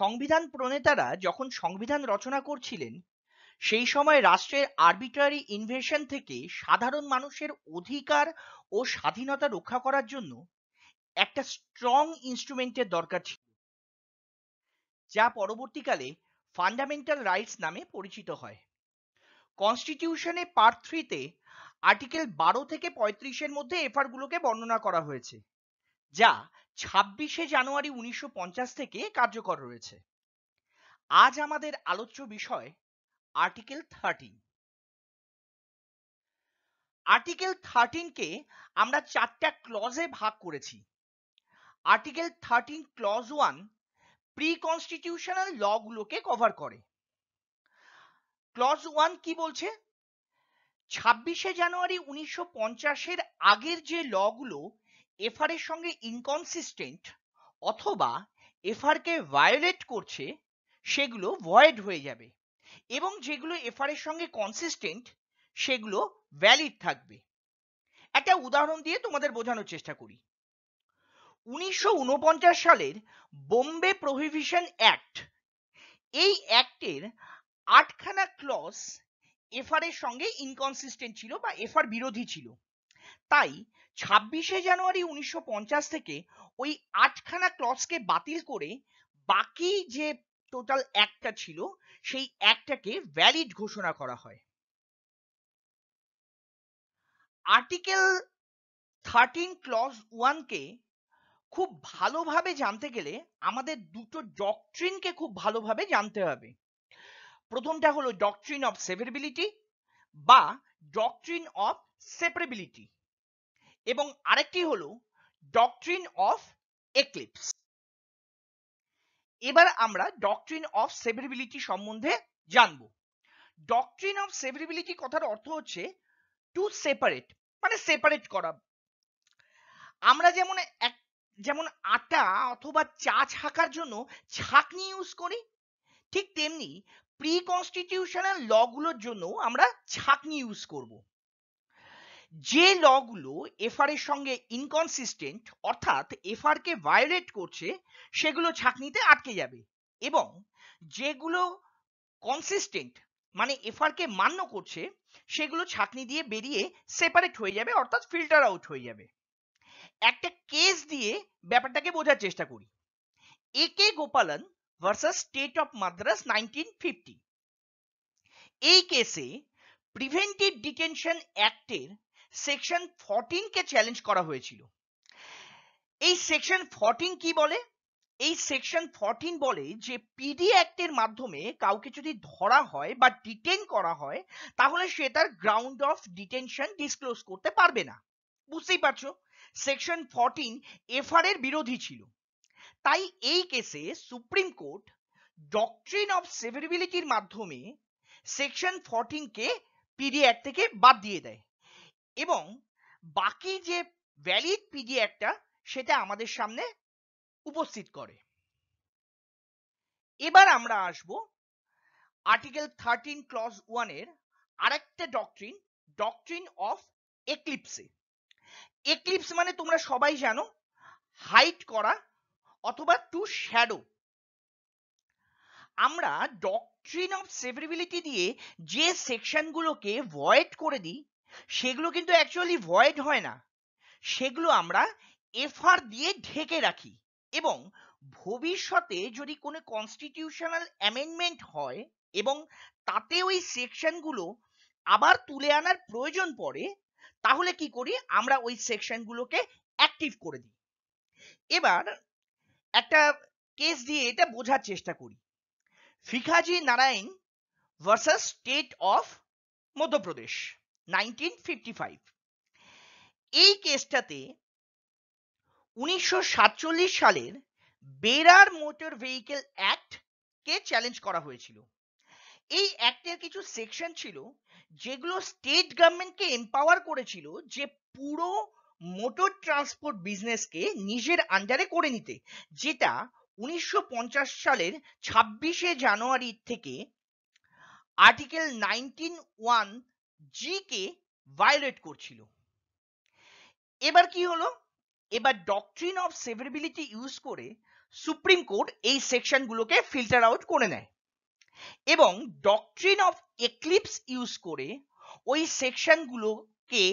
সংবিধান প্রণেতারা যখন সংবিধান রচনা করছিলেন সেই সময় রাষ্ট্রের আরবিটারি ইনভেশন থেকে সাধারণ মানুষের অধিকার ও স্বাধীনতা রক্ষা করার জন্য একটা স্ট্রং ইনস্ট্রুমেন্টের দরকার ছিল যা পরবর্তীকালে ফান্ডামেন্টাল রাইটস নামে পরিচিত হয় কনস্টিটিউশনে পার্ট থ্রিতে আর্টিকেল বারো থেকে পঁয়ত্রিশের মধ্যে এফআরগুলোকে বর্ণনা করা হয়েছে যা ছাব্বিশে জানুয়ারি উনিশশো থেকে কার্যকর রয়েছে আজ আমাদের আলোচ্য বিষয় আর্টিকেল থার্টিন আর্টিকেল থার্টিনকে আমরা চারটা ক্লজে ভাগ করেছি article thirteen clause one pre constitutional লগুলোকে কভার করে ক্লজ ওয়ান কি বলছে ছাব্বিশে জানুয়ারি উনিশশো পঞ্চাশের আগের যে লগুলো গুলো এফআর এর সঙ্গে ইনকনসিস্টেন্ট অথবা এফআর কে ভায়োলেট করছে সেগুলো ভয়েড হয়ে যাবে এবং যেগুলো এফআর এর সঙ্গে কনসিস্টেন্ট সেগুলো ভ্যালিড থাকবে একটা উদাহরণ দিয়ে তোমাদের বোঝানোর চেষ্টা করি উনিশশো সালের বোম্বে প্রহিবিশন অ্যাক্ট এই অ্যাক্টের আটখানা ক্লস এফআর এর সঙ্গে ইনকনসিস্টেন্ট ছিল বা এফআর বিরোধী ছিল তাই ছাব্বিশে জানুয়ারি উনিশশো থেকে ওই আটখানা ক্লজকে বাতিল করে বাকি যে টোটাল টা ছিল সেই অ্যাক্টটাকে ভ্যালিড ঘোষণা করা হয় আর্টিকেল থার্টিন ক্লজ ওয়ানকে খুব ভালোভাবে জানতে গেলে আমাদের দুটো ডকট্রিনকে খুব ভালোভাবে জানতে হবে প্রথমটা হলো ডকট্রিন অফ সেভারেবিলিটি বা ডকট্রিন অফ সেপারেবিলিটি এবং আরেকটি হল ডকট্রিন অফ এক্লিপস এবার আমরা ডকট্রিন অফ সেভেরিবিলিটি সম্বন্ধে জানব ডকট্রিন অফ সেভেরিবিলিটি কথার অর্থ হচ্ছে টু সেপারেট মানে সেপারেট করা আমরা যেমন এক যেমন আটা অথবা চা ছাকার জন্য ছাকনি ইউজ করি ঠিক তেমনি প্রি কনস্টিটিউশনাল ল গুলোর জন্য আমরা ছাকনি ইউজ করব যে ল গুলো এফআর এর সঙ্গে ইনকনসিস্টেন্ট অর্থাৎ এফআর কে ভায়োলেট করছে সেগুলো ছাঁকনিতে আটকে যাবে এবং যেগুলো কনসিস্টেন্ট মানে এফআর কে মান্য করছে সেগুলো ছাঁকনি দিয়ে বেরিয়ে সেপারেট হয়ে যাবে অর্থাৎ ফিল্টার আউট হয়ে যাবে একটা কেস দিয়ে ব্যাপারটাকে বোঝার চেষ্টা করি A K Gopalan versus state of Madras nineteen fifty এই কেসে প্রিভেন্টিভ ডিটেনশন অ্যাক্টের সেকশন কে চ্যালেঞ্জ করা হয়েছিল এই সেকশন ফরটিন কি বলে এই সেকশন ফরটিন বলে যে পিডি অ্যাক্টের মাধ্যমে কাউকে যদি ধরা হয় বা ডিটেন করা হয় তাহলে সে তার গ্রাউন্ড অফ ডিটেনশন ডিসক্লোজ করতে পারবে না বুঝতেই পারছো সেকশন ফরটিন এফআর এর বিরোধী ছিল তাই এই কেসে সুপ্রিম কোর্ট ডকট্রিন অফ সেভেরিবিলিটির মাধ্যমে সেকশন ফরটিনকে পিডি অ্যাক্ট থেকে বাদ দিয়ে দেয় এবং বাকি যে ভ্যালিড পিডিএফটা সেটা আমাদের সামনে উপস্থিত করে এবার আমরা আসব আর্টিকেল থার্টিন ক্লজ ওয়ানের আরেকটা ডকট্রিন ডকট্রিন অফ এক্লিপসে এক্লিপস মানে তোমরা সবাই জানো হাইট করা অথবা টু শ্যাডো আমরা ডকট্রিন অফ সেভারেবিলিটি দিয়ে যে সেকশনগুলোকে ভয়েড করে দিই সেগুলো কিন্তু অ্যাকচুয়ালি ভয়েড হয় না সেগুলো আমরা এফআর দিয়ে ঢেকে রাখি এবং ভবিষ্যতে যদি কোনো কনস্টিটিউশনাল অ্যামেন্ডমেন্ট হয় এবং তাতে ওই সেকশনগুলো আবার তুলে আনার প্রয়োজন পড়ে তাহলে কি করি আমরা ওই সেকশনগুলোকে অ্যাক্টিভ করে দিই এবার একটা কেস দিয়ে এটা বোঝার চেষ্টা করি Bhikaji Narayan versus state of Madhya Pradesh 1955 এই কেসটাতে উনিশশো সালের বেরার মোটর ভেহিকেল অ্যাক্ট কে চ্যালেঞ্জ করা হয়েছিল এই অ্যাক্টের কিছু সেকশন ছিল যেগুলো স্টেট গভর্নমেন্টকে এম্পাওয়ার করেছিল যে পুরো মোটর ট্রান্সপোর্ট বিজনেসকে নিজের আন্ডারে করে নিতে যেটা উনিশশো সালের ছাব্বিশে জানুয়ারি থেকে আর্টিকেল নাইনটিন ওয়ান জি কে ভায়োলেট করছিল এবার কি হলো এবার ডকট্রিন অফ সেভারেবিলিটি ইউজ করে সুপ্রিম কোর্ট এই সেকশনগুলোকে ফিল্টার আউট করে নেয় এবং ডকট্রিন অফ এক্লিপস ইউজ করে ওই সেকশনগুলোকে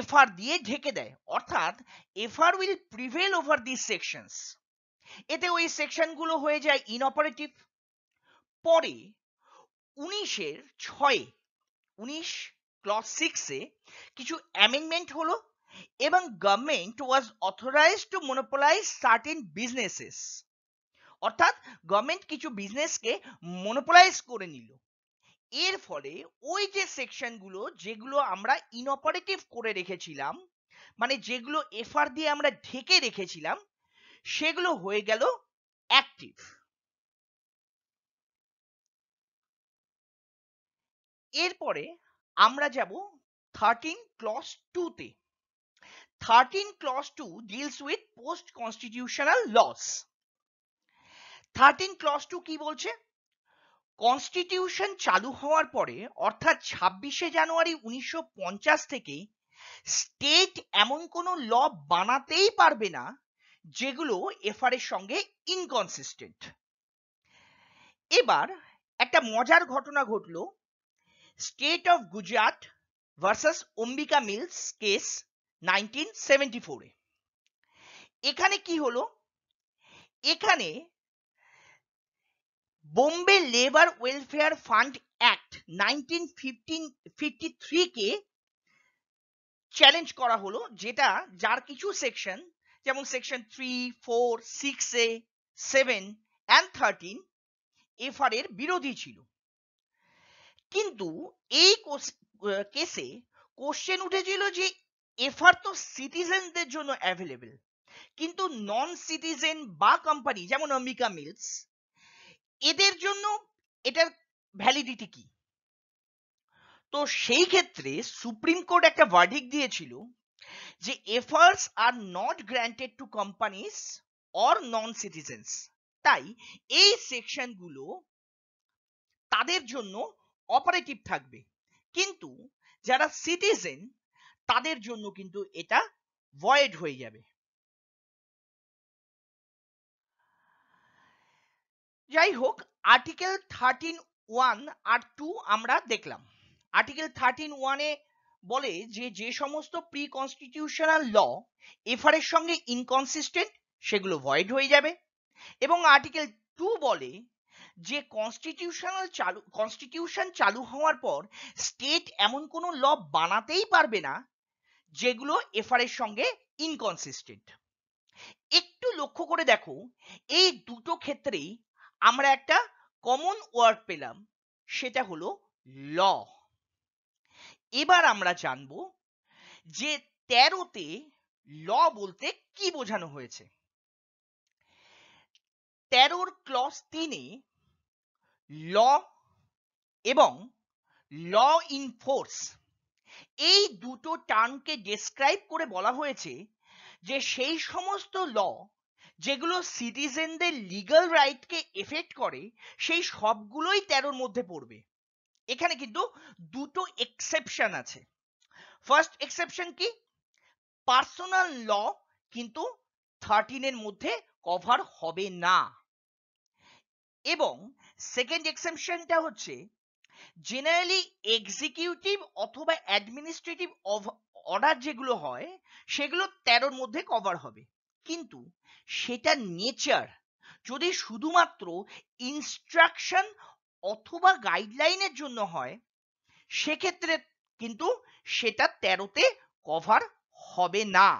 এফআর দিয়ে ঢেকে দেয় অর্থাৎ FR will prevail over this sections এতে ওই সেকশনগুলো হয়ে যায় ইনঅপারেটিভ পরে উনিশের ছয়ে উনিশ ক্লজ সিক্সে কিছু অ্যামেন্ডমেন্ট হলো এবং government was authorize to monopolize certain businesses অর্থাৎ গভর্নমেন্ট কিছু বিজনেসকে মনোপোলাইজ করে নিল এর ফলে ওই যে সেকশনগুলো যেগুলো আমরা ইনঅপারেটিভ করে রেখেছিলাম মানে যেগুলো এফআর দিয়ে আমরা ঢেকে রেখেছিলাম সেগুলো হয়ে গেল অ্যাক্টিভ এরপরে আমরা যাব থার্টিন ক্লস টু তে thirteen clause two deals with post constitutional laws thirteen clause two কি বলছে কনস্টিটিউশন চালু হওয়ার পরে অর্থাৎ ছাব্বিশে জানুয়ারি উনিশশো থেকে স্টেট এমন কোনো ল বানাতেই পারবে না যেগুলো এফআর এর সঙ্গে ইনকনসিস্টেন্ট এবার একটা মজার ঘটনা ঘটলো state of Gujarat versus Ambika mills case nineteen seventy ফোরে এখানে কি হলো এখানে Bombay labour welfare fund act nineteen fifteen fifty থ্রিকে চ্যালেঞ্জ করা হলো যেটা যার কিছু সেকশন যেমন section three four six A seven and thirteen FR এর বিরোধী ছিল কিন্তু এই কেসে কোশ্চেন উঠেছিল যে এফআর তো সিটিজেনদের জন্য অ্যাভেলেবেল কিন্তু নন সিটিজেন বা কোম্পানি যেমন অম্বিকা মিলস এদের জন্য এটার ভ্যালিডিটি কি তো সেই ক্ষেত্রে সুপ্রিম কোর্ট একটা ভার্ডিক দিয়েছিল যে FRs are not granted to companies or non citizens তাই এই সেকশনগুলো তাদের জন্য অপারেটিভ থাকবে কিন্তু যারা সিটিজেন তাদের জন্য কিন্তু এটা ভয়েড হয়ে যাবে যাই হোক আর্টিকেল থার্টিন ওয়ান আর টু আমরা দেখলাম আর্টিকেল থার্টিন ওয়ানে বলে যে যে সমস্ত প্রি কনস্টিটিউশনাল ল এফআর এর সঙ্গে ইনকনসিস্টেন্ট সেগুলো ভয়েড হয়ে যাবে এবং আর্টিকেল টু বলে যে কনস্টিটিউশনাল চালু কনস্টিটিউশন চালু হওয়ার পর স্টেট এমন কোনো ল বানাতেই পারবে না যেগুলো এফআর এর সঙ্গে ইনকনসিস্টেন্ট একটু লক্ষ্য করে দেখো এই দুটো ক্ষেত্রেই আমরা একটা কমন ওয়ার্ড পেলাম সেটা হলো ল এবার আমরা জানব যে তেরোতে ল বলতে কি বোঝানো হয়েছে তেরোর ক্লস তিনে ল এবং ল ইনফোর্স এই দুটো টার্মকে ডেসক্রাইব করে বলা হয়েছে যে সেই সমস্ত ল যেগুলো সিটিজেনদের লিগাল রাইটকে এফেক্ট করে সেই সবগুলোই তেরোর মধ্যে পড়বে এখানে কিন্তু দুটো এক্সেপশন আছে ফার্স্ট এক্সেপশন কি পার্সোনাল ল কিন্তু থার্টিনের মধ্যে কভার হবে না এবং সেকেন্ড এক্সেপশনটা হচ্ছে জেনারেলি এক্সিকিউটিভ অথবা অ্যাডমিনিস্ট্রেটিভ অর্ডার যেগুলো হয় সেগুলো তেরোর মধ্যে কভার হবে কিন্তু সেটা নেচার যদি শুধুমাত্র ইনস্ট্রাকশন অথবা গাইডলাইনের জন্য হয় সেক্ষেত্রে কিন্তু সেটা তেরোতে কভার হবে না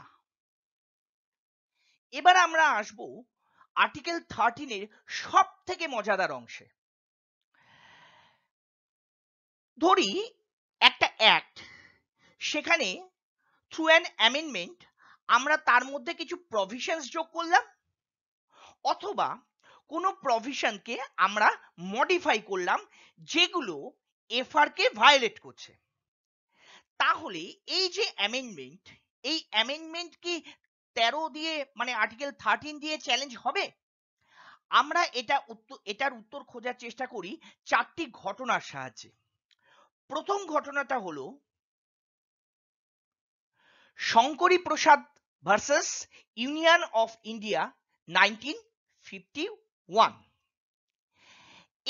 এবার আমরা আসবো আর্টিকেল থার্টিনের সব থেকে মজাদার অংশে ধরি একটা অ্যাক্ট সেখানে থ্রু অ্যান অ্যামেন্ডমেন্ট আমরা তার মধ্যে কিছু প্রভিশনস যোগ করলাম অথবা কোনো প্রভিশনকে আমরা মডিফাই করলাম যেগুলো এফআর কে ভায়োলেট করছে তাহলে এই যে অ্যামেন্ডমেন্ট এই অ্যামেন্ডমেন্ট কি তেরো দিয়ে মানে আর্টিকেল থার্টিন দিয়ে চ্যালেঞ্জ হবে আমরা এটা এটার উত্তর খোঁজার চেষ্টা করি চারটি ঘটনার সাহায্যে প্রথম ঘটনাটা হলো Shankari Prasad versus union of India nineteen fifty one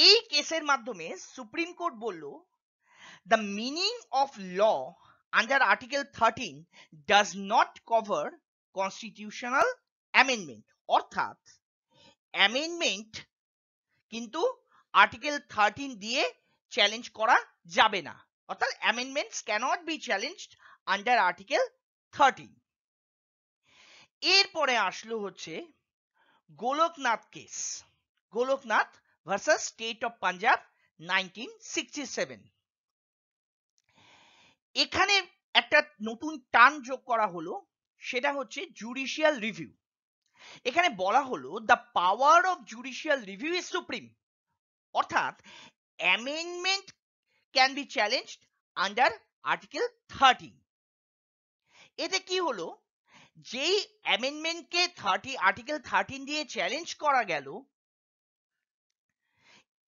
এই কেসের মাধ্যমে সুপ্রিম কোর্ট বলল the meaning of law under article thirteen does not cover constitutional amendment অর্থাৎ অ্যামেন্ডমেন্ট কিন্তু আর্টিকেল থার্টিন দিয়ে চ্যালেঞ্জ করা যাবে না অর্থাৎ amendments cannot be challenge under article thirteen এরপরে আসলো হচ্ছে Golaknath case Golaknath versus state of Punjab nineteen sixty seven এখানে একটা নতুন টার্ম যোগ করা হলো সেটা হচ্ছে জুডিশিয়াল রিভিউ এখানে বলা হলো the power of judicial review is supreme অর্থাৎ amendment can be challenged under article thirty এতে কি হলো যেই অ্যামেন্ডমেন্টকে থার্টি আর্টিকেল থার্টিন দিয়ে চ্যালেঞ্জ করা গেল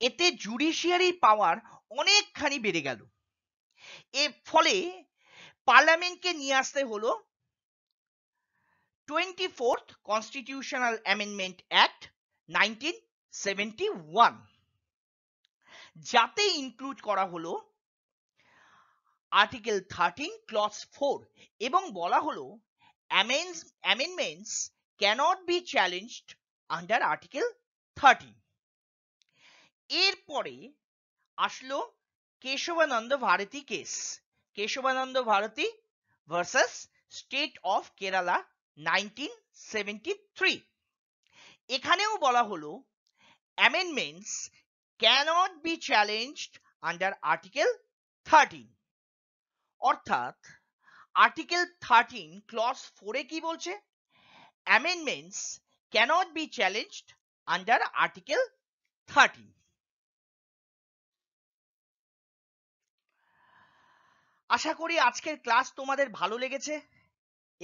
এতে জুডিশিয়ারির পাওয়ার অনেকখানি বেড়ে গেল এর ফলে পার্লামেন্টকে নিয়ে আসতে হলো 24th Constitutional Amendment Act 1971 যাতে ইনক্লুড করা হলো আর্টিকেল 13 ক্লজ 4 এবং বলা হলো amendments cannot be challenged under article 13 এরপরে আসলো Kesavananda Bharati case Kesavananda Bharati versus state of Kerala 1973 এখানেও বলা হলো amendments cannot be challenged under article 13 অর্থাৎ আর্টিকেল 13 ক্লজ 4 এ কি বলছে amendments cannot be challenged under article 13 আশা করি আজকের ক্লাস তোমাদের ভালো লেগেছে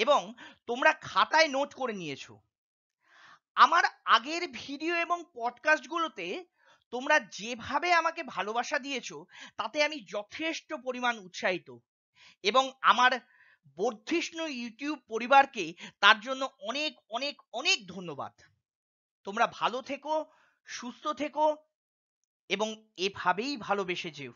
এবং তোমরা খাতায় নোট করে নিয়েছো আমার আগের ভিডিও এবং পডকাস্টগুলোতে তোমরা যেভাবে আমাকে ভালোবাসা দিয়েছো তাতে আমি যথেষ্ট পরিমাণ উৎসাহিত এবং আমার বর্ধিষ্ণু ইউটিউব পরিবারকে তার জন্য অনেক অনেক অনেক ধন্যবাদ তোমরা ভালো থেকো সুস্থ থেকো এবং এভাবেই ভালোবেসে যেও